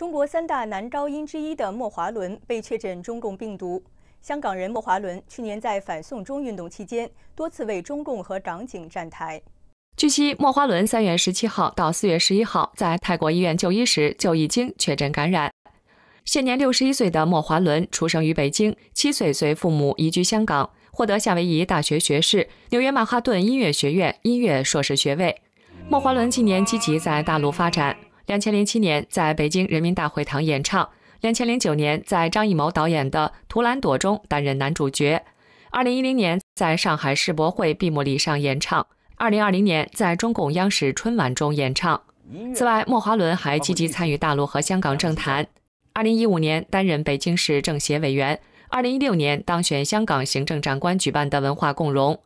中国三大男高音之一的莫华伦被确诊中共病毒。香港人莫华伦去年在反送中运动期间多次为中共和港警站台。据悉，莫华伦三月十七号到四月十一号在泰国医院就医时就已经确诊感染。现年六十一岁的莫华伦出生于北京，七岁随父母移居香港，获得夏威夷大学学士、纽约曼哈顿音乐学院音乐硕士学位。莫华伦近年积极在大陆发展。两千零七年在北京人民大会堂演唱，两千零九年在张艺谋导演的《图兰朵》中担任男主角，二零一零年在上海世博会闭幕礼上演唱，二零二零年在中共央视春晚中演唱。此外，莫华伦还积极参与大陆和香港政坛。二零一五年担任北京市政协委员，二零一六年当选香港行政长官举办的文化共荣。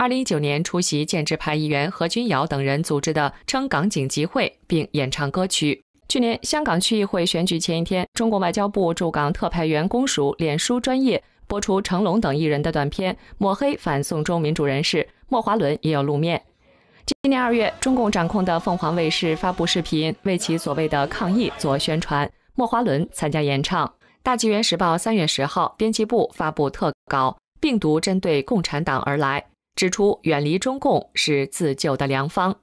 二零一九年出席建制派议员何君尧等人组织的撑港警集会，并演唱歌曲。去年香港区议会选举前一天，中国外交部驻港特派员公署脸书专业播出成龙等艺人的短片，抹黑反送中民主人士莫华伦也有露面。今年二月，中共掌控的凤凰卫视发布视频为其所谓的抗议做宣传，莫华伦参加演唱。大纪元时报三月十号编辑部发布特稿，病毒针对共产党而来。指出，远离中共是自救的良方。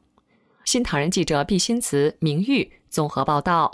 新唐人记者毕新慈、明玉综合报道。